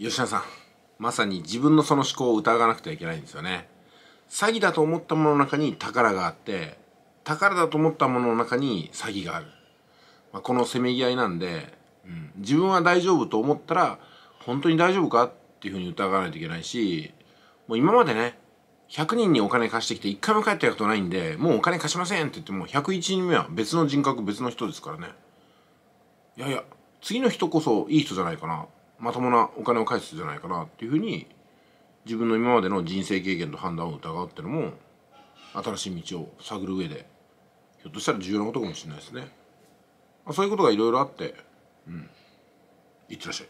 吉田さんまさに自分のその思考を疑わなくてはいけないんですよね詐欺だと思ったものの中に宝があって宝だと思ったものの中に詐欺がある、まあ、このせめぎ合いなんで、うん、自分は大丈夫と思ったら本当に大丈夫かっていうふうに疑わないといけないしもう今までね100人にお金貸してきて1回も帰ってやことないんでもうお金貸しませんって言っても101人目は別の人格別の人ですからねいやいや次の人こそいい人じゃないかなまともなお金を返すじゃないかなっていうふうに自分の今までの人生経験と判断を疑うっていうのも新しい道を探る上でひょっとしたら重要なことかもしれないですね。あ、そういうことがいろいろあって、うん、いってらっしゃい。